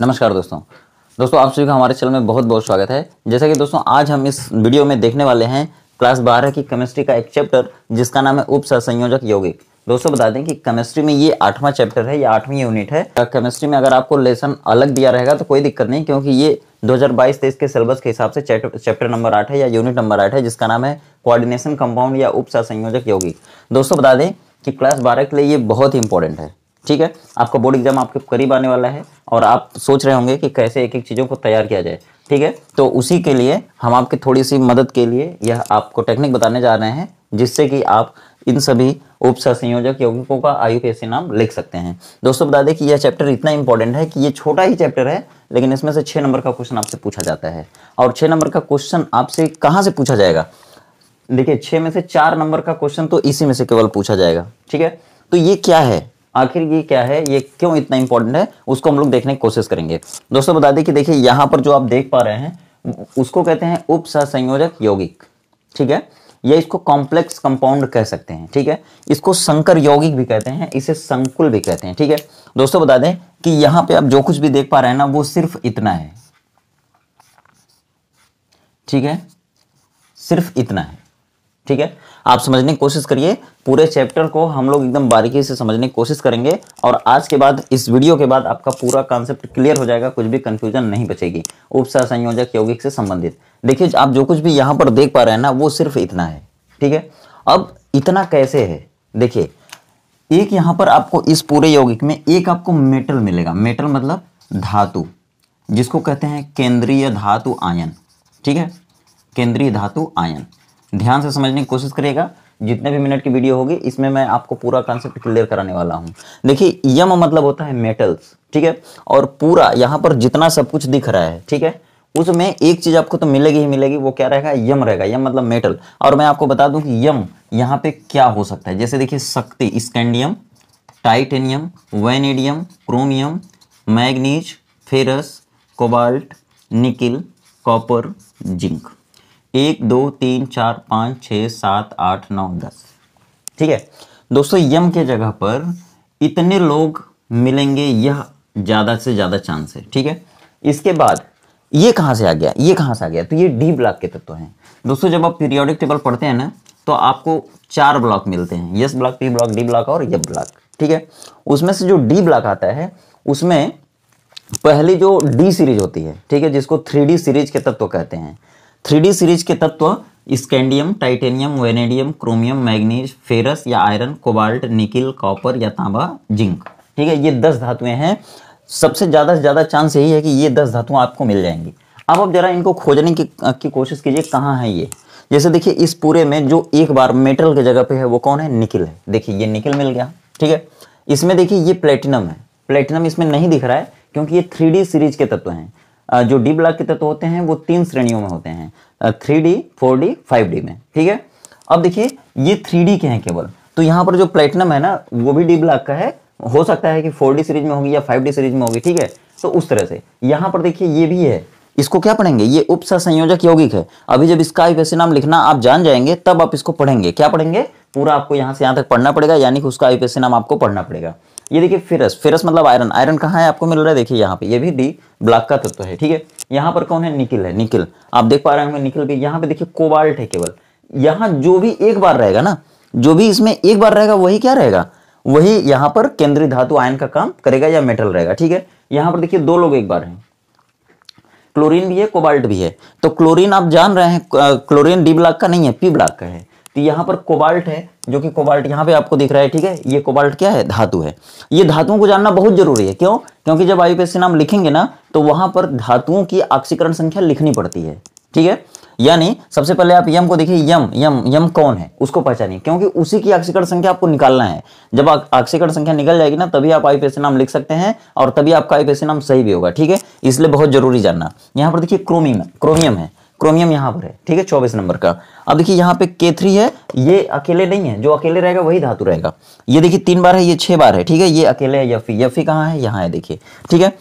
नमस्कार दोस्तों दोस्तों आप सभी का हमारे चैनल में बहुत बहुत स्वागत है जैसा कि दोस्तों आज हम इस वीडियो में देखने वाले हैं क्लास बारह की केमिस्ट्री का एक चैप्टर जिसका नाम है उप संयोजक यौगिक दोस्तों बता दें कि केमिस्ट्री में ये आठवां चैप्टर है या आठवीं यूनिट है केमिस्ट्री में अगर आपको लेसन अलग दिया रहेगा तो कोई दिक्कत नहीं क्योंकि ये 2022 हजार के सिलेबस के हिसाब से चैप्टर नंबर आठ है या यूनिट नंबर आठ है जिसका नाम है कोऑर्डिनेशन कंपाउंड या उप संयोजक यौगिक दोस्तों बता दें कि क्लास बारह के लिए ये बहुत ही इंपॉर्टेंट है ठीक है आपका बोर्ड एग्जाम आपके करीब आने वाला है और आप सोच रहे होंगे कि कैसे एक एक चीज़ों को तैयार किया जाए ठीक है तो उसी के लिए हम आपकी थोड़ी सी मदद के लिए यह आपको टेक्निक बताने जा रहे हैं जिससे कि आप इन सभी उप संयोजक यौगिकों का आयु कैसे नाम लिख सकते हैं दोस्तों बता दें कि यह चैप्टर इतना इंपॉर्टेंट है कि ये छोटा ही चैप्टर है लेकिन इसमें से छः नंबर का क्वेश्चन आपसे पूछा जाता है और छः नंबर का क्वेश्चन आपसे कहाँ से पूछा जाएगा देखिए छः में से चार नंबर का क्वेश्चन तो इसी में से केवल पूछा जाएगा ठीक है तो ये क्या है आखिर ये क्या है ये क्यों इतना इंपॉर्टेंट है उसको हम लोग देखने की कोशिश करेंगे दोस्तों बता दें कि देखिए यहाँ पर जो आप देख पा रहे हैं उसको कहते हैं उप संयोजक यौगिक ठीक है या इसको कॉम्प्लेक्स कंपाउंड कह सकते हैं ठीक है इसको संकर यौगिक भी कहते हैं इसे संकुल भी कहते हैं ठीक है दोस्तों बता दें कि यहाँ पे आप जो कुछ भी देख पा रहे हैं ना वो सिर्फ इतना है ठीक है सिर्फ इतना है ठीक है आप समझने की कोशिश करिए पूरे चैप्टर को हम लोग एकदम बारीकी से समझने की कोशिश करेंगे और आज के बाद इस वीडियो के बाद आपका पूरा कॉन्सेप्ट क्लियर हो जाएगा कुछ भी कंफ्यूजन नहीं बचेगी उपसा संयोजक यौगिक से संबंधित देखिए आप जो कुछ भी यहाँ पर देख पा रहे हैं ना वो सिर्फ इतना है ठीक है अब इतना कैसे है देखिए एक यहाँ पर आपको इस पूरे यौगिक में एक आपको मेटल मिलेगा मेटल मतलब धातु जिसको कहते हैं केंद्रीय धातु आयन ठीक है केंद्रीय धातु आयन ध्यान से समझने की कोशिश करिएगा जितने भी मिनट की वीडियो होगी इसमें मैं आपको पूरा कॉन्सेप्ट क्लियर कराने वाला हूँ देखिए यम मतलब होता है मेटल्स ठीक है और पूरा यहाँ पर जितना सब कुछ दिख रहा है ठीक है उसमें एक चीज आपको तो मिलेगी ही मिलेगी वो क्या रहेगा यम रहेगा यम मतलब मेटल और मैं आपको बता दूं कि यम यहाँ पे क्या हो सकता है जैसे देखिए शक्ति scandium titanium vanadium chromium manganese ferrous cobalt nickel copper zinc एक दो तीन चार पाँच छः सात आठ नौ दस ठीक है दोस्तों यम के जगह पर इतने लोग मिलेंगे यह ज़्यादा से ज़्यादा चांस है ठीक है इसके बाद ये कहाँ से आ गया ये कहाँ से आ गया तो ये डी ब्लॉक के तत्व हैं दोस्तों जब आप पीरियोडिक टेबल पढ़ते हैं ना तो आपको चार ब्लॉक मिलते हैं S block P block D block और ये ब्लॉक ठीक है उसमें से जो डी ब्लॉक आता है उसमें पहली जो डी सीरीज होती है ठीक है जिसको थ्री सीरीज के तत्व कहते हैं थ्री सीरीज के तत्व scandium titanium vanadium chromium manganese ferrous या आयरन कोबाल्ट निकिल कॉपर या तांबा जिंक ठीक है ये दस धातुएं हैं सबसे ज़्यादा से ज़्यादा चांस यही है कि ये दस धातुएं आपको मिल जाएंगी अब आप ज़रा इनको खोजने की, की कोशिश कीजिए कहाँ है ये जैसे देखिए इस पूरे में जो एक बार मेटल के जगह पे है वो कौन है निकिल है देखिए ये निकिल मिल गया ठीक है इसमें देखिए ये प्लेटिनम है प्लेटिनम इसमें नहीं दिख रहा है क्योंकि ये थ्री सीरीज के तत्व हैं जो डी ब्लॉक के तत्व होते हैं वो तीन श्रेणियों में होते हैं three D four D five D में ठीक है अब देखिए ये थ्री डी के हैं केवल तो यहाँ पर जो प्लेटिनम है ना वो भी डी ब्लॉक का है हो सकता है कि फोर डी सीरीज में होगी या फाइव डी सीरीज में होगी ठीक है तो उस तरह से यहाँ पर देखिए ये भी है इसको क्या पढ़ेंगे ये उप संयोजक यौगिक है अभी जब इसका आईपीएसी नाम लिखना आप जान जाएंगे तब आप इसको पढ़ेंगे क्या पढ़ेंगे पूरा आपको यहाँ से यहाँ तक पढ़ना पड़ेगा यानी कि उसका आईपीएसी नाम आपको पढ़ना पड़ेगा ये देखिए फेरस फेरस मतलब आयरन आयरन कहाँ है आपको मिल रहा है देखिए यहाँ पे ये भी डी ब्लॉक का तत्व है ठीक है यहाँ पर कौन है निकिल है निकिल आप देख पा रहे होंगे निकिल भी यहाँ पे देखिए कोबाल्ट है केवल यहाँ जो भी एक बार रहेगा ना जो भी इसमें एक बार रहेगा वही क्या रहेगा वही यहाँ पर केंद्रीय धातु आयन का काम करेगा या मेटल रहेगा ठीक है यहाँ पर देखिए दो लोग एक बार हैं क्लोरीन भी है कोबाल्ट भी है तो क्लोरीन आप जान रहे हैं क्लोरीन डी ब्लॉक का नहीं है पी ब्लॉक का है तो यहाँ पर कोबाल्ट है जो कि कोबाल्ट यहाँ पे आपको दिख रहा है ठीक है ये कोबाल्ट क्या है धातु है ये धातुओं को जानना बहुत जरूरी है क्यों क्योंकि जब आईपीएस नाम लिखेंगे ना तो वहां पर धातुओं की आक्सीकरण संख्या लिखनी पड़ती है ठीक है यानी सबसे पहले आप यम को देखिए यम यम यम कौन है उसको पहचानिए क्योंकि उसी की आक्षीकरण संख्या आपको निकालना है जब आक्षीकरण संख्या निकल जाएगी ना तभी आप आईपीएससी नाम लिख सकते हैं और तभी आपका आईपीएससी नाम सही भी होगा ठीक है इसलिए बहुत जरूरी जानना यहाँ पर देखिए क्रोमियम क्रोमियम है क्रोमियम यहां पर है ठीक है चौबीस नंबर का अब देखिए यहाँ पे के थ्री है ये अकेले नहीं है जो अकेले रहेगा वही धातु रहेगा ये देखिए तीन बार है ये छह बार है ठीक है ये अकेले है यफी यफी e, e कहाँ है यहाँ है देखिए ठीक है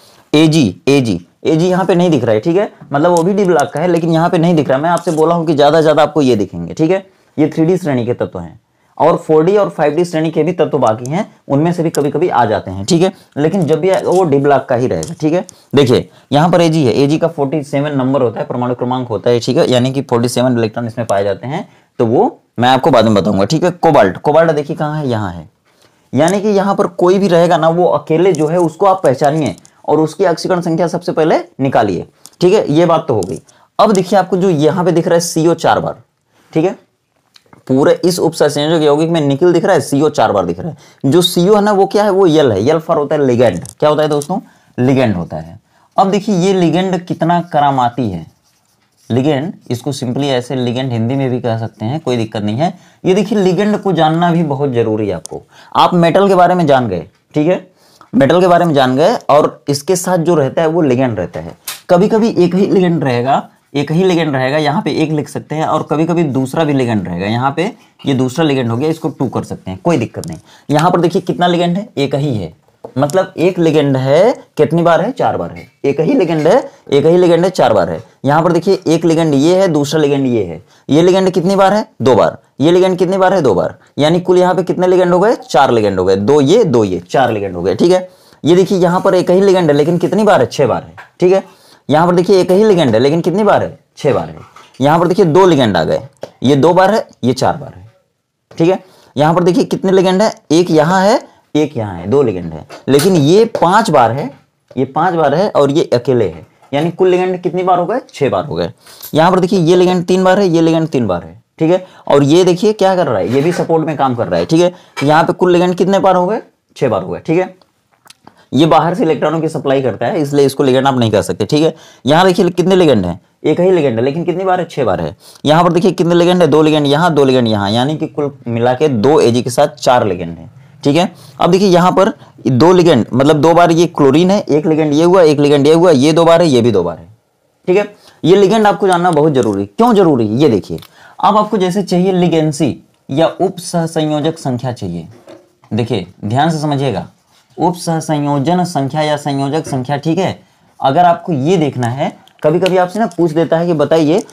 ए जी ए जी ए जी यहाँ पे नहीं दिख रहा है ठीक है मतलब वो भी डी ब्लॉक का है लेकिन यहाँ पे नहीं दिख रहा मैं आपसे बोला हूँ कि ज़्यादा ज़्यादा आपको ये दिखेंगे ठीक है ये थ्री श्रेणी के तत्व हैं और 4D और 5D श्रेणी के भी तत्व बाकी हैं उनमें से भी कभी कभी आ जाते हैं ठीक है लेकिन जब भी वो डी ब्लॉक का ही रहेगा ठीक है देखिए यहाँ पर एजी है एजी का 47 नंबर होता है परमाणु क्रमांक होता है ठीक है यानी कि 47 इलेक्ट्रॉन इसमें पाए जाते हैं तो वो मैं आपको बाद में बताऊंगा ठीक है कोबाल्ट कोबाल्ट देखिए कहाँ है यहाँ है यानी कि यहाँ पर कोई भी रहेगा ना वो अकेले जो है उसको आप पहचानिए और उसकी अक्षीकरण संख्या सबसे पहले निकालिए ठीक है ये बात तो हो गई अब देखिए आपको जो यहाँ पे दिख रहा है सीओ चार बार ठीक है पूरे इस उपसंयोजक यौगिक में निकिल दिख रहा है सीओ चार बार दिख रहा है जो सीओ है ना वो क्या है वो यल है यल फॉर होता है लिगेंड क्या होता है दोस्तों लिगेंड होता है अब देखिए ये लिगेंड कितना करामाती है लिगेंड इसको सिंपली ऐसे लिगेंड हिंदी में भी कह सकते हैं कोई दिक्कत नहीं है ये देखिए लिगेंड को जानना भी बहुत जरूरी है आपको आप मेटल के बारे में जान गए ठीक है मेटल के बारे में जान गए और इसके साथ जो रहता है वो लिगेंड रहता है कभी कभी एक ही लिगेंड रहेगा एक ही लिगेंड रहेगा यहाँ पे एक लिख सकते हैं और कभी कभी दूसरा भी लिगेंड रहेगा यहाँ पे ये दूसरा लिगेंड हो गया इसको टू कर सकते हैं कोई दिक्कत नहीं यहाँ पर देखिए कितना लिगेंड है एक ही है मतलब एक लिगेंड है कितनी बार है चार बार है एक ही लिगेंड है एक ही लिगेंड है चार बार है यहाँ पर देखिए एक लिगेंड ये है दूसरा लिगेंड ये है ये लिगेंड कितनी बार है दो बार ये लिगेंड कितनी बार है दो बार यानी कुल यहाँ पे कितने लिगेंड हो गए चार लिगेंड हो गए दो ये दो ये चार लिगेंड हो गए ठीक है ये देखिए यहाँ पर एक ही लिगेंड है लेकिन कितनी बार है छह बार है ठीक है यहाँ पर देखिए एक ही लिगेंड है लेकिन कितनी बार है छह बार है यहाँ पर देखिए दो लिगेंड आ गए ये दो बार है ये चार बार है ठीक है यहाँ पर देखिए कितने लिगेंड है एक यहाँ है एक यहाँ है दो लिगेंड है लेकिन ये पांच बार है ये पांच बार है और ये अकेले है यानी कुल लिगेंड कितनी बार हो गए छह बार हो गए यहाँ पर देखिए ये लिगेंड तीन बार है ये लिगेंड तीन बार है ठीक है और ये देखिए क्या कर रहा है ये भी सपोर्ट में काम कर रहा है ठीक है यहाँ पे कुल लिगेंड कितने बार हो गए छह बार हो गए ठीक है ये बाहर से इलेक्ट्रॉनों की सप्लाई करता है इसलिए इसको लिगेंड आप नहीं कर सकते ठीक है यहाँ देखिए कितने लिगेंड हैं एक ही लिगेंड है लेकिन कितनी बार है छह बार है यहाँ पर देखिए कितने लिगेंड है दो लिगेंड यहाँ दो लिगेंड यहाँ यानी कि कुल मिला के दो एजी के साथ चार लिगेंड है ठीक है अब देखिए यहाँ पर दो लिगेंड मतलब दो बार ये क्लोरीन है एक लिगेंड ये हुआ एक लिगेंड ये हुआ ये दो बार है ये भी दो बार है ठीक है ये लिगेंड आपको जानना बहुत जरूरी क्यों जरूरी ये देखिए अब आपको जैसे चाहिए लिगेंसी या उप संयोजक संख्या चाहिए देखिए ध्यान से समझिएगा उप संयोजन संख्या या संयोजक संख्या ठीक है अगर आपको ये देखना है कभी कभी आपसे ना पूछ देता है कि बताइए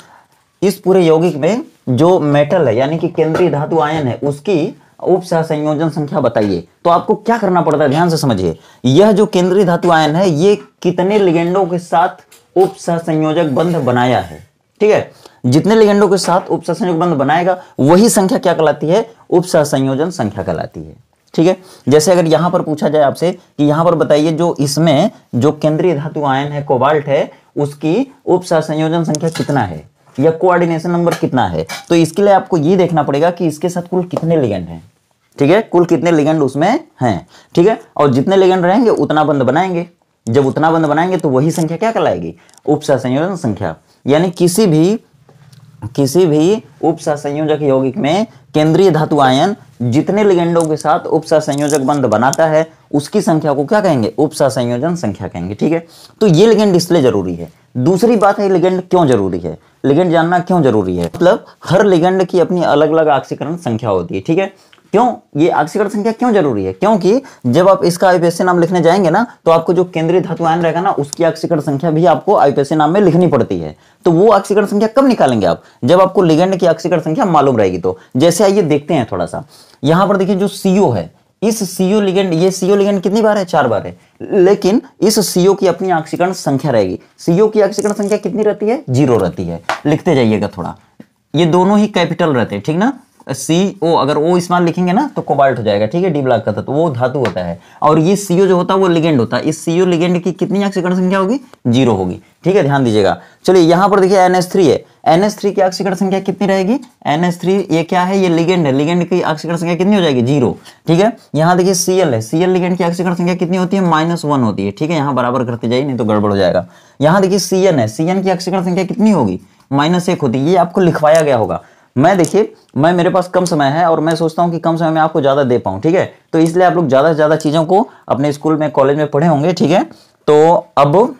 इस पूरे यौगिक में जो मेटल है यानी कि केंद्रीय धातु आयन है उसकी उप संयोजन संख्या बताइए तो आपको क्या करना पड़ता है ध्यान से समझिए यह जो केंद्रीय धातु आयन है ये कितने लिगेंडों के साथ उप संयोजक बंध बनाया है ठीक है जितने लिगेंडों के साथ उप संयोजक बंध बनाएगा वही संख्या क्या कहलाती है उप संयोजन संख्या कहलाती है ठीक है जैसे अगर यहां पर पूछा जाए आपसे कि यहां पर बताइए जो इसमें जो केंद्रीय धातु आयन है कोबाल्ट है उसकी उप संयोजन संख्या कितना है या कोऑर्डिनेशन नंबर कितना है तो इसके लिए आपको ये देखना पड़ेगा कि इसके साथ कुल कितने लिगेंड हैं ठीक है कुल कितने लिगेंड उसमें हैं ठीक है और जितने लिगेंड रहेंगे उतना बंद बनाएंगे जब उतना बंद बनाएंगे तो वही संख्या क्या कहलाएगी उप संयोजन संख्या यानी किसी भी किसी भी उप संयोजक यौगिक में केंद्रीय धातु आयन जितने लिगेंडों के साथ उपसा संयोजक बंध बनाता है उसकी संख्या को क्या कहेंगे उपसा संयोजन संख्या कहेंगे ठीक है तो ये लिगेंड इसलिए जरूरी है दूसरी बात है लिगेंड क्यों जरूरी है लिगेंड जानना क्यों जरूरी है मतलब हर लिगेंड की अपनी अलग अलग आक्सीकरण संख्या होती है ठीक है क्यों ये आक्सीकरण संख्या क्यों जरूरी है क्योंकि जब आप इसका आईपीएससी नाम लिखने जाएंगे ना तो आपको जो केंद्रीय धातु आयन रहेगा ना उसकी आक्सीकरण संख्या भी आपको आईपीएससी नाम में लिखनी पड़ती है तो वो आक्सीकरण संख्या कब निकालेंगे आप जब आपको लिगेंड की आक्सीकरण संख्या मालूम रहेगी तो जैसे आइए देखते हैं थोड़ा सा यहां पर देखिए जो सीओ है इस सीओ लिगेंड ये सीओ लिगेंड कितनी बार है चार बार है लेकिन इस सीओ की अपनी आक्सीकरण संख्या रहेगी सीओ की आक्सीकरण संख्या कितनी रहती है जीरो रहती है लिखते जाइएगा थोड़ा ये दोनों ही कैपिटल रहते हैं ठीक ना सी ओ अगर ओ इस्तेमाल लिखेंगे ना तो कोबाल्ट हो जाएगा ठीक है डी ब्लॉक का था तो वो धातु होता है और ये सी ओ जो होता है वो लिगेंड होता है इस सी ओ लिगेंड की कितनी ऑक्सीकरण संख्या होगी जीरो होगी ठीक है ध्यान दीजिएगा चलिए यहाँ पर देखिए एन थ्री है एन थ्री की ऑक्सीकरण संख्या कितनी रहेगी एन थ्री ये क्या है ये लिगेंड है लिगेंड की ऑक्सीकरण संख्या कितनी हो जाएगी जीरो ठीक है यहाँ देखिए सी एल है सी एल लिगेंड की ऑक्सीकरण संख्या कितनी होती है माइनस वन होती है ठीक है यहाँ बराबर करते जाइए नहीं तो गड़बड़ हो जाएगा यहाँ देखिए सी एन है सी एन की ऑक्सीकरण संख्या कितनी होगी माइनस एक होती है ये आपको लिखवाया गया होगा मैं देखिए मैं मेरे पास कम समय है और मैं सोचता हूँ कि कम समय में आपको ज़्यादा दे पाऊँ ठीक है तो इसलिए आप लोग ज़्यादा से ज़्यादा चीज़ों को अपने स्कूल में कॉलेज में पढ़े होंगे ठीक है तो अब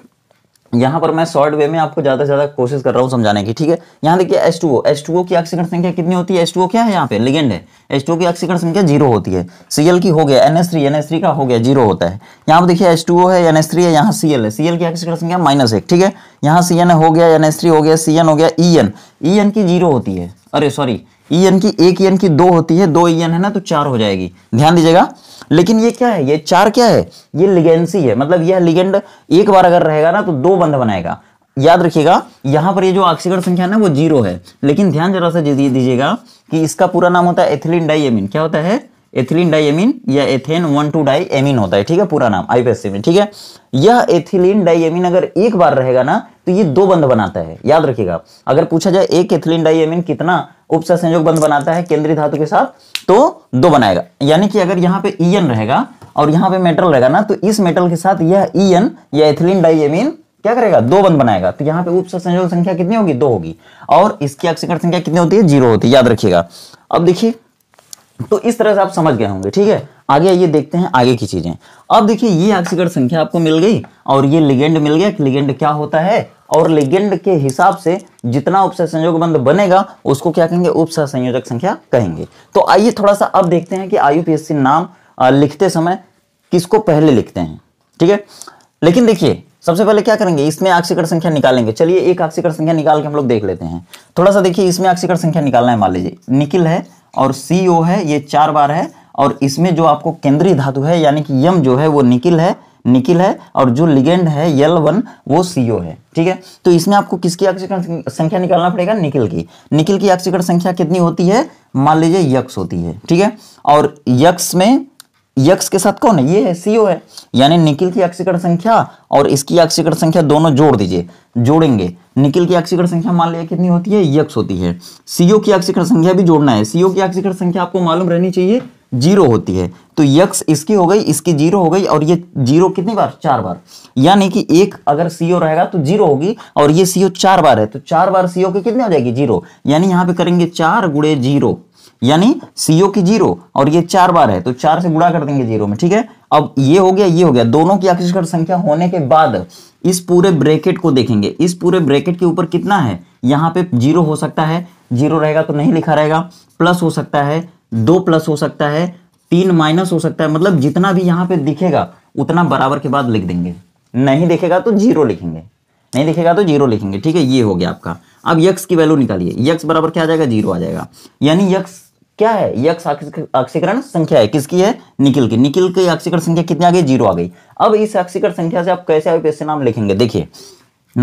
यहाँ पर मैं शॉर्ट वे में आपको ज़्यादा से ज़्यादा कोशिश कर रहा हूँ समझाने की ठीक है यहाँ देखिए S two O S two O की ऑक्सीकरण संख्या कितनी होती है एस टू ओ क्या है यहाँ पे लिगेंड है एस टू ओ की ऑक्सीकरण संख्या जीरो होती है सी एल की हो गया N S three N S three का हो गया जीरो होता है यहाँ पर देखिए एस टू ओ है एन एस थ्री है यहाँ सी एल है सी एल की ऑक्सीकरण संख्या माइनस एक ठीक है यहाँ सी एन हो गया एन एस थ्री हो गया सी एन हो गया ई एन ई एन की जीरो होती है अरे सॉरी ई एन की एक एन की दो होती है दो ई एन है ना तो चार हो जाएगी ध्यान दीजिएगा लेकिन ये क्या है ये चार क्या है ये लिगेंसी है मतलब यह लिगेंड एक बार अगर रहेगा ना तो दो बंध बनाएगा याद रखिएगा यहाँ पर ये जो ऑक्सीकरण संख्या है ना वो जीरो है लेकिन ध्यान जरा सा दीजिएगा कि इसका पूरा नाम होता है एथिलीन डाइएमिन क्या होता है एथिलीन डाइएमिन या एथेन वन टू डाइएमिन होता है ठीक है पूरा नाम आईपीएससी में ठीक है यह एथिलीन डाइएमिन अगर एक बार रहेगा ना तो ये दो बंध बनाता है याद रखिएगा अगर पूछा जाए एक एथिलीन डाइएमिन कितना उपसा संयोग बंध बनाता है केंद्रीय धातु के साथ तो दो बनाएगा यानी कि अगर यहाँ पे ई e रहेगा और यहाँ पे मेटल रहेगा ना तो इस मेटल के साथ यह ई e या एथिलीन डाइएमिन क्या करेगा दो बंद बनाएगा तो यहाँ पे उप संयोग संख्या कितनी होगी दो होगी और इसकी अक्षिकर संख्या कितनी होती है जीरो होती है याद रखिएगा अब देखिए तो इस तरह से आप समझ गए होंगे ठीक है आगे ये देखते हैं आगे की चीजें अब देखिए ये आक्सीकरण संख्या आपको मिल गई और ये लिगेंड मिल गया लिगेंड क्या होता है और लिगेंड के हिसाब से जितना उपसह संयोग बंध बनेगा उसको क्या कहेंगे उपसह संयोजक संख्या कहेंगे तो आइए थोड़ा सा अब देखते हैं कि आयु नाम लिखते समय किसको पहले लिखते हैं ठीक है लेकिन देखिए सबसे पहले क्या करेंगे इसमें आक्षिकर संख्या निकालेंगे चलिए एक आक्षिकर संख्या निकाल के हम लोग देख लेते हैं थोड़ा सा देखिए इसमें आक्षिकर संख्या निकालना है मान लीजिए निकिल है और सी ओ है ये चार बार है और इसमें जो आपको केंद्रीय धातु है यानी कि यम जो है वो निकिल है निकिल है और जो लिगेंड है यल वन वो सीओ है ठीक है तो इसमें आपको किसकी आक्सीकरण संख्या निकालना पड़ेगा निकिल की निकिल की आक्सीकरण संख्या कितनी होती है मान लीजिए यक्स होती है ठीक है और यक्स में यक्स के साथ कौन है ये है सीओ है यानी निकिल की अक्षिकड़ संख्या और इसकी अक्षिकड़ संख्या दोनों जोड़ दीजिए जोड़ेंगे निकिल की अक्षिकड़ संख्या मान लिया कितनी होती है यक्स होती है सीओ की अक्षिकड़ संख्या भी जोड़ना है सीओ की अक्षिकड़ संख्या आपको मालूम रहनी चाहिए जीरो होती है तो यक्स इसकी हो गई इसकी जीरो हो गई और ये जीरो कितनी बार चार बार यानी कि एक अगर सीओ रहेगा तो जीरो होगी और ये सीओ चार बार है तो चार बार सीओ की कितनी हो जाएगी जीरो यानी यहां पे करेंगे चार गुड़े जीरो यानी सीओ की जीरो और ये चार बार है तो चार से गुणा कर देंगे जीरो में ठीक है अब ये हो गया ये हो गया दोनों की आखिरकार संख्या होने के बाद इस पूरे ब्रैकेट को देखेंगे इस पूरे ब्रैकेट के ऊपर कितना है यहाँ पे जीरो हो सकता है जीरो रहेगा तो नहीं लिखा रहेगा प्लस हो सकता है दो प्लस हो सकता है तीन माइनस हो सकता है मतलब जितना भी यहाँ पे दिखेगा उतना बराबर के बाद लिख देंगे नहीं दिखेगा तो जीरो लिखेंगे नहीं दिखेगा तो जीरो लिखेंगे ठीक है ये हो गया आपका अब यक्स की वैल्यू निकालिए यक्स बराबर क्या आ जाएगा जीरो आ जाएगा यानी यक्स क्या है ये अक्षीकरण संख्या है किसकी है निकिल की निकिल की अक्षीकरण संख्या कितनी आ गई जीरो आ गई अब इस अक्षीकरण संख्या से आप कैसे आईपीएस से नाम लिखेंगे देखिए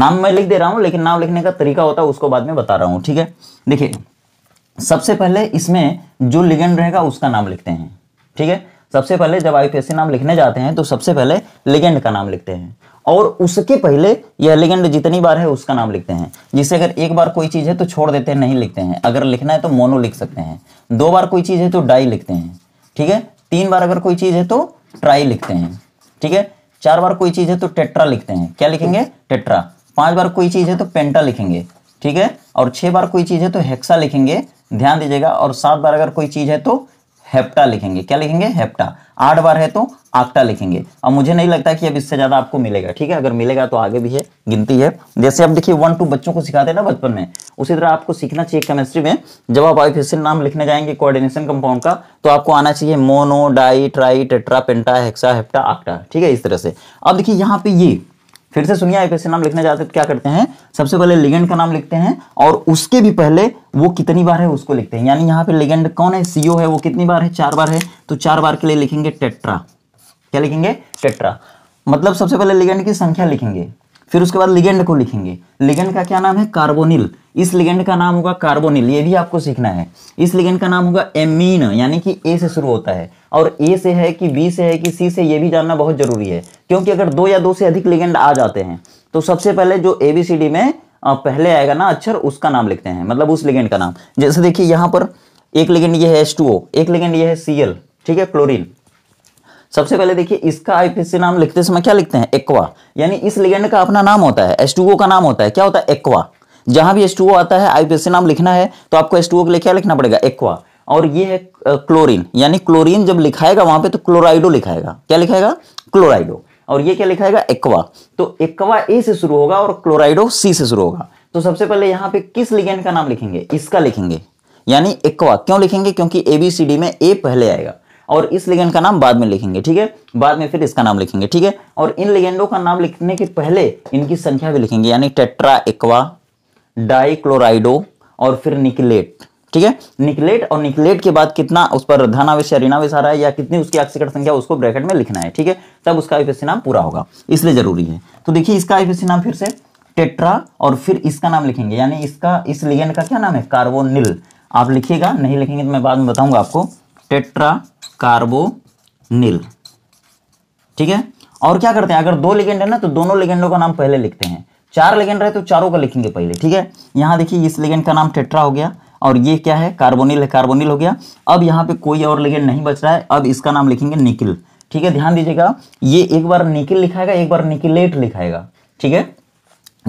नाम मैं लिख दे रहा हूं लेकिन नाम लिखने का तरीका होता है उसको बाद में बता रहा हूं ठीक है देखिए सबसे पहले इसमें जो लिगेंड रहेगा उसका नाम लिखते हैं ठीक है सबसे पहले जब पी नाम लिखने जाते हैं तो सबसे पहले लिगेंड का नाम लिखते हैं और उसके पहले यह लिगेंड जितनी बार है उसका नाम लिखते हैं जिससे अगर एक बार कोई चीज़ है तो छोड़ देते हैं नहीं लिखते हैं अगर लिखना है तो मोनो लिख सकते हैं दो बार कोई चीज़ है तो डाई लिखते हैं ठीक है तीन बार अगर कोई चीज़ है तो ट्राई लिखते हैं ठीक है चार बार कोई चीज़ है तो टेट्रा लिखते हैं क्या लिखेंगे टेट्रा पांच बार कोई चीज़ है तो पेंटा लिखेंगे ठीक है और छः बार कोई चीज़ है तो हेक्सा लिखेंगे ध्यान दीजिएगा और सात बार अगर कोई चीज़ है तो हेप्टा लिखेंगे क्या लिखेंगे हेप्टा आठ बार है तो आक्टा लिखेंगे अब मुझे नहीं लगता कि अब इससे ज़्यादा आपको मिलेगा ठीक है अगर मिलेगा तो आगे भी है गिनती है जैसे आप देखिए वन टू बच्चों को सिखाते हैं ना बचपन में उसी तरह आपको सीखना चाहिए केमिस्ट्री में जब आप आई फिर नाम लिखने जाएंगे कोऑर्डिनेशन कंपाउंड का तो आपको आना चाहिए mono di tri tetra penta hexa hepta octa ठीक है इस तरह से अब देखिए यहाँ पे ये फिर से सुनिए आईपीएस नाम लिखना चाहते हैं तो क्या करते हैं सबसे पहले लिगेंड का नाम लिखते हैं और उसके भी पहले वो कितनी बार है उसको लिखते हैं यानी यहाँ पे लिगेंड कौन है सीओ है वो कितनी बार है चार बार है तो चार बार के लिए लिखेंगे टेट्रा क्या लिखेंगे टेट्रा मतलब सबसे पहले लिगेंड की संख्या लिखेंगे फिर उसके बाद लिगेंड को लिखेंगे लिगेंड का क्या नाम है कार्बोनिल इस लिगेंड का नाम होगा कार्बोनिल ये भी आपको सीखना है इस लिगेंड का नाम होगा एमीन यानी कि ए से शुरू होता है और ए से है कि बी से है कि सी से ये भी जानना बहुत जरूरी है क्योंकि अगर दो या दो से अधिक लिगेंड आ जाते हैं तो सबसे पहले जो ए बी सी डी में पहले आएगा ना अक्षर उसका नाम लिखते हैं मतलब उस लिगेंड का नाम जैसे देखिए यहाँ पर एक लिगेंड ये है एस टू ओ एक लिगेंड ये है सी एल ठीक है क्लोरिन सबसे पहले देखिए इसका आईपीसी नाम लिखते समय क्या लिखते हैं एक्वा यानी इस लिगेंड का अपना नाम होता है एस का नाम होता है क्या होता है एक्वा जहां भी एस आता है आईपीसी नाम लिखना है तो आपको एस के लिए क्या लिखना पड़ेगा एक्वा और ये है क्लोरीन यानी क्लोरीन जब लिखाएगा वहां पे तो क्लोराइडो लिखाएगा क्या लिखाएगा क्लोराइडो और ये क्या लिखाएगा एक्वा तो एक्वा ए से शुरू होगा और क्लोराइडो सी से शुरू होगा तो सबसे पहले यहाँ पे किस लिगेंड का नाम लिखेंगे इसका लिखेंगे यानी एक्वा क्यों लिखेंगे क्योंकि एबीसीडी में ए पहले आएगा और इस लिगेंड का नाम बाद में लिखेंगे ठीक है बाद में फिर इसका नाम लिखेंगे ठीक है और इन लिगेंडो का नाम लिखने के पहले इनकी संख्या भी लिखेंगे यानी टेट्रा एक्वा डाइक्लोराइडो और फिर निकलेट ठीक है निकलेट और निकलेट के बाद कितना उस पर धनावेश या ऋणावेश आ रहा है या कितनी उसकी अक्षर संख्या उसको ब्रैकेट में लिखना है ठीक है तब उसका आईपीएससी नाम पूरा होगा इसलिए जरूरी है तो देखिए इसका आईपीएससी नाम फिर से टेट्रा और फिर इसका नाम लिखेंगे यानी इसका इस लिगेंड का क्या नाम है कार्बोनिल आप लिखिएगा नहीं लिखेंगे तो मैं बाद में बताऊंगा आपको टेट्रा कार्बोनिल ठीक है और क्या करते हैं अगर दो लिगेंड है ना तो दोनों लिगेंडों का नाम पहले लिखते हैं चार लिगेंड रहे तो चारों का लिखेंगे पहले ठीक है यहां देखिए इस लिगेंड का नाम टेट्रा हो गया और ये क्या है कार्बोनिल है कार्बोनिल हो गया अब यहाँ पे कोई और लिगेंड नहीं बच रहा है अब इसका नाम लिखेंगे निकिल ठीक है ध्यान दीजिएगा ये एक बार निकिल लिखाएगा एक बार निकिलेट लिखाएगा ठीक है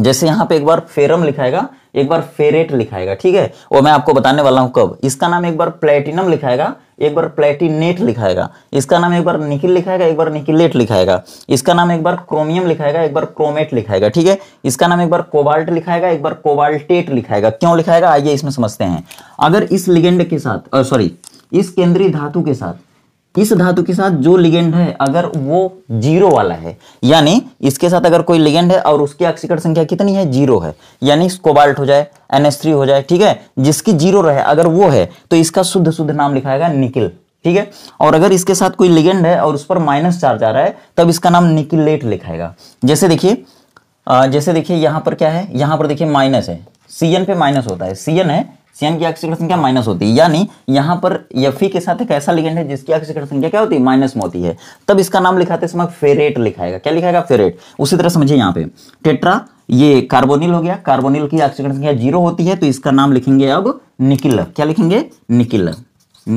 जैसे यहाँ पे एक बार फेरम लिखाएगा एक बार फेरेट लिखाएगा ठीक है और मैं आपको बताने वाला हूं कब इसका नाम एक बार प्लेटिनम लिखाएगा एक बार प्लेटिनेट लिखाएगा इसका नाम एक बार निकिल लिखाएगा एक बार निकिलेट लिखाएगा इसका नाम एक बार क्रोमियम लिखाएगा एक बार क्रोमेट लिखाएगा ठीक है इसका नाम एक बार कोबाल्ट लिखाएगा एक बार कोबाल्टेट लिखाएगा क्यों लिखाएगा आइए इसमें समझते हैं अगर इस लिगेंड के साथ सॉरी इस केंद्रीय धातु के साथ इस धातु के साथ जो लिगेंड है अगर वो जीरो वाला है यानी इसके साथ अगर कोई लिगेंड है और उसकी ऑक्सीकरण संख्या कितनी है जीरो है यानी कोबाल्ट हो जाए एनएस हो जाए ठीक है जिसकी जीरो रहे अगर वो है तो इसका शुद्ध शुद्ध नाम लिखाएगा निकिल ठीक है और अगर इसके साथ कोई लिगेंड है और उस पर माइनस चार्ज आ रहा है तब इसका नाम निकिलेट लिखाएगा जैसे देखिए जैसे देखिए यहां पर क्या है यहां पर देखिए माइनस है सीएन पे माइनस होता है सीएन है सीएन की ऑक्सीकरण संख्या माइनस होती है यानी यहां पर यफी के साथ एक ऐसा लिगेंड है जिसकी ऑक्सीकरण संख्या क्या होती है माइनस में होती है तब इसका नाम लिखाते समय फेरेट लिखाएगा क्या लिखाएगा फेरेट उसी तरह समझिए यहाँ पे टेट्रा ये कार्बोनिल हो गया कार्बोनिल की ऑक्सीकरण संख्या जीरो होती है तो इसका नाम लिखेंगे अब निकिल क्या लिखेंगे निकिल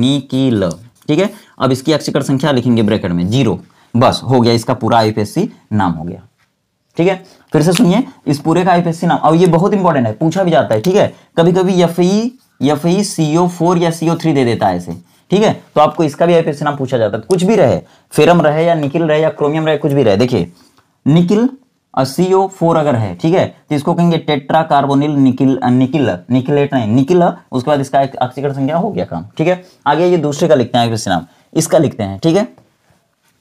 निकिल ठीक है अब इसकी ऑक्सीकरण संख्या लिखेंगे ब्रैकेट में जीरो बस हो गया इसका पूरा आईपीएससी नाम हो गया ठीक है फिर से सुनिए इस पूरे का आईपीएससी नाम और ये बहुत इंपॉर्टेंट है पूछा भी जाता है ठीक है कभी कभी एफ ई सीओ फोर या सीओ थ्री दे देता है ऐसे ठीक है तो आपको इसका भी आईपीएससी नाम पूछा जाता है तो कुछ भी रहे फेरम रहे या निकिल रहे या क्रोमियम रहे कुछ भी रहे देखिए निकिल सीओ फोर अगर है ठीक है तो इसको कहेंगे tetra carbonyl nickel nickel nickelate नहीं निकिल उसके बाद इसका ऑक्सीकरण संख्या हो गया काम ठीक है आगे ये दूसरे का लिखते हैं आईपीएससी नाम इसका लिखते हैं ठीक है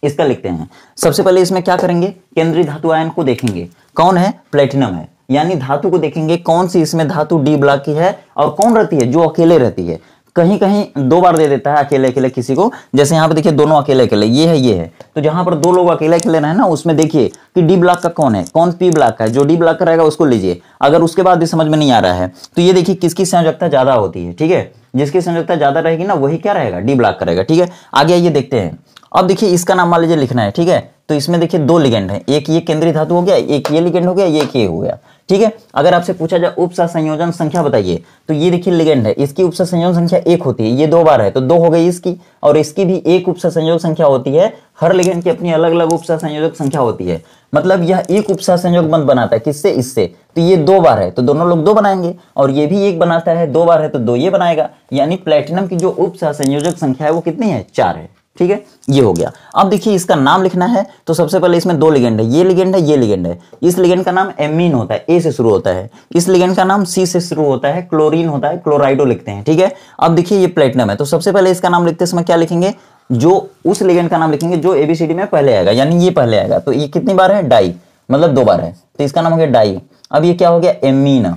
इसका लिखते हैं सबसे पहले इसमें क्या करेंगे केंद्रीय धातु आयन को देखेंगे कौन है प्लेटिनम है यानी धातु को देखेंगे कौन सी इसमें धातु डी ब्लॉक की है और कौन रहती है जो अकेले रहती है कहीं कहीं दो बार दे देता है अकेले अकेले किसी को जैसे यहाँ पर देखिए दोनों अकेले अकेले ये है ये है तो जहां पर दो लोग अकेले अकेले रहे ना उसमें देखिए कि डी ब्लॉक का कौन है कौन पी ब्लॉक का है जो डी ब्लॉक का रहेगा उसको लीजिए अगर उसके बाद भी समझ में नहीं आ रहा है तो ये देखिए किसकी संयोजकता ज़्यादा होती है ठीक है जिसकी संयोगता ज़्यादा रहेगी ना वही क्या रहेगा डी ब्लॉक करेगा ठीक है आगे आइए देखते हैं अब देखिए इसका नाम मान लीजिए लिखना है ठीक है तो इसमें देखिए दो लिगेंड है एक ये केंद्रीय धातु हो गया एक ये लिगेंड हो गया एक ये हो गया ठीक है अगर आपसे पूछा जाए उपसा संयोजन संख्या बताइए तो ये देखिए लिगेंड है इसकी उपसा संयोजन संख्या एक होती है ये दो बार है तो दो हो गई इसकी और इसकी भी एक उपसा संयोजन संख्या होती है हर लिगेंड की अपनी अलग अलग उपसा संयोजक संख्या होती है मतलब यह एक उपसा संयोग बंद बनाता है किससे इससे तो ये दो बार है तो दोनों लोग दो बनाएंगे और ये भी एक बनाता है दो बार है तो दो ये बनाएगा यानी प्लेटिनम की जो उपसा संयोजक संख्या है वो कितनी है चार है ठीक है ये हो गया अब देखिए इसका नाम लिखना है तो सबसे पहले इसमें दो लिगेंड है ये लिगेंड है ये लिगेंड है इस लिगेंड का नाम एमीन होता है ए से शुरू होता है इस लिगेंड का नाम सी से शुरू होता है क्लोरीन होता है क्लोराइडो लिखते हैं ठीक है अब देखिए ये प्लेटिनम है तो सबसे पहले इसका नाम लिखते समय क्या लिखेंगे जो उस लिगेंड का नाम लिखेंगे जो एबीसीडी में पहले आएगा यानी ये पहले आएगा तो ये कितनी बार है डाई मतलब दो बार है तो इसका नाम हो गया डाई अब ये क्या हो गया एमीन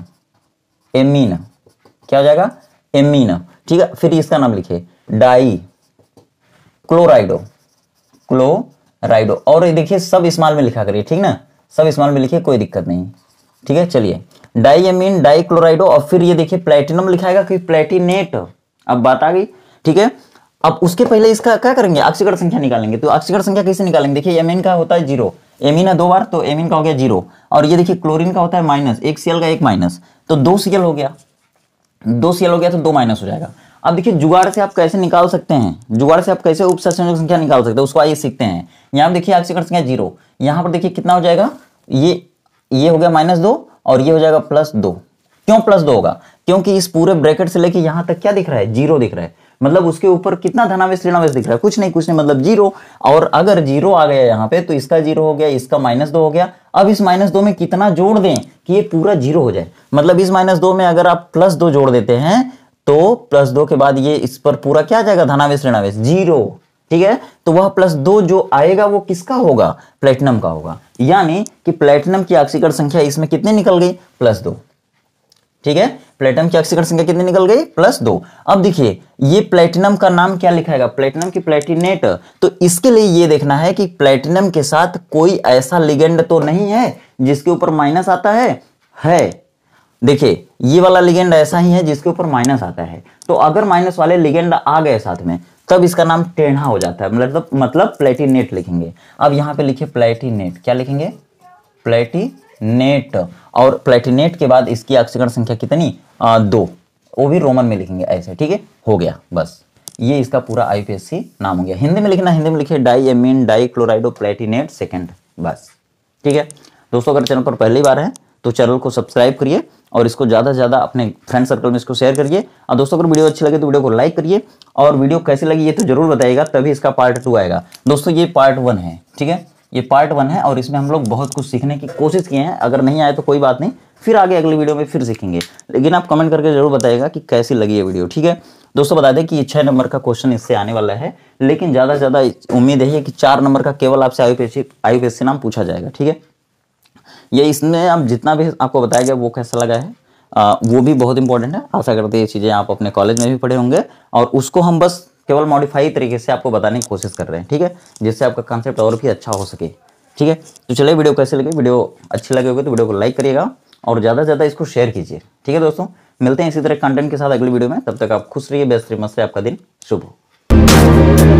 एमीन क्या हो जाएगा एमीन ठीक है फिर इसका नाम लिखे डाई क्लोराइडो क्लोराइडो और देखिए सब इस्माल में लिखा करिए ठीक ना सब इस्माल में लिखिए कोई दिक्कत नहीं ठीक है चलिए डाइएमीन डाइक्लोराइडो और फिर ये देखिए प्लेटिनम लिखाएगा क्योंकि प्लेटिनेट अब बात आ गई ठीक है अब उसके पहले इसका क्या करेंगे ऑक्सीकरण संख्या निकालेंगे तो ऑक्सीकरण संख्या कैसे निकालेंगे देखिए एमिन का होता है जीरो एमिन है दो बार तो एमिन का हो गया जीरो और ये देखिए क्लोरीन का होता है माइनस एक सीएल का एक माइनस तो दो सीएल हो गया दो सीएल हो गया तो दो माइनस हो जाएगा अब देखिए जुगाड़ से आप कैसे निकाल सकते हैं जुगाड़ से आप कैसे उप संख्या निकाल सकते हैं उसको आइए सीखते हैं यहाँ पर देखिए आपसे संख्या जीरो यहाँ पर देखिए कितना हो जाएगा ये ये हो गया माइनस दो और ये हो जाएगा प्लस दो क्यों प्लस दो होगा क्योंकि इस पूरे ब्रैकेट से लेके यहाँ तक क्या दिख रहा है जीरो दिख रहा है मतलब उसके ऊपर कितना धनावेश ऋणावेश दिख रहा है कुछ नहीं कुछ नहीं मतलब जीरो और अगर जीरो आ गया यहाँ पे तो इसका जीरो हो गया इसका माइनस दो हो गया अब इस माइनस दो में कितना जोड़ दें कि ये पूरा जीरो हो जाए मतलब इस माइनस दो में अगर आप प्लस दो जोड़ देते हैं तो प्लस दो के बाद ये इस पर पूरा क्या आ जाएगा धनावेश ऋणावेश जीरो ठीक है तो वह प्लस दो जो आएगा वो किसका होगा प्लेटिनम का होगा यानी कि प्लेटिनम की ऑक्सीकरण संख्या इसमें कितनी निकल गई प्लस दो ठीक है प्लेटिनम की ऑक्सीकरण संख्या कितनी निकल गई प्लस दो अब देखिए ये प्लेटिनम का नाम क्या लिखाएगा प्लेटिनम की प्लेटिनेट तो इसके लिए ये देखना है कि प्लेटिनम के साथ कोई ऐसा लिगेंड तो नहीं है जिसके ऊपर माइनस आता है है देखिए ये वाला लिगेंड ऐसा ही है जिसके ऊपर माइनस आता है तो अगर माइनस वाले लिगेंड आ गए साथ में तब इसका नाम टेढ़ा हो जाता है मतलब मतलब प्लेटिनेट लिखेंगे अब यहाँ पे लिखिए प्लेटिनेट क्या लिखेंगे प्लेटिनेट और प्लेटिनेट के बाद इसकी अक्षर संख्या कितनी आ, दो वो भी रोमन में लिखेंगे ऐसे ठीक है हो गया बस ये इसका पूरा आईपीएससी नाम हो गया हिंदी में लिखना हिंदी में लिखिए di amine di chlorido platinate second बस ठीक है दोस्तों अगर चैनल पर पहली बार है तो चैनल को सब्सक्राइब करिए और इसको ज़्यादा से ज़्यादा अपने फ्रेंड सर्कल में इसको शेयर करिए और दोस्तों अगर वीडियो अच्छी लगे तो वीडियो को लाइक करिए और वीडियो कैसी लगी ये तो जरूर बताइएगा तभी इसका पार्ट टू आएगा दोस्तों ये पार्ट वन है ठीक है ये पार्ट वन है और इसमें हम लोग बहुत कुछ सीखने की कोशिश किए हैं अगर नहीं आए तो कोई बात नहीं फिर आगे अगले वीडियो में फिर सीखेंगे लेकिन आप कमेंट करके जरूर बताएगा कि कैसी लगी ये वीडियो ठीक है दोस्तों बता दें कि ये छः नंबर का क्वेश्चन इससे आने वाला है लेकिन ज़्यादा से ज़्यादा उम्मीद है कि चार नंबर का केवल आपसे आयु पी नाम पूछा जाएगा ठीक है ये इसमें आप जितना भी आपको बताया गया वो कैसा लगा है आ, वो भी बहुत इंपॉर्टेंट है आशा करते हैं ये चीज़ें आप अपने कॉलेज में भी पढ़े होंगे और उसको हम बस केवल मॉडिफाई तरीके से आपको बताने की कोशिश कर रहे हैं ठीक है जिससे आपका कॉन्सेप्ट और भी अच्छा हो सके ठीक है तो चलिए वीडियो कैसे लगे वीडियो अच्छी लगे होगी तो वीडियो को लाइक करिएगा और ज़्यादा से ज़्यादा इसको शेयर कीजिए ठीक है दोस्तों मिलते हैं इसी तरह कंटेंट के साथ अगली वीडियो में तब तक आप खुश रहिए बेस्ट रहिए आपका दिन शुभ हो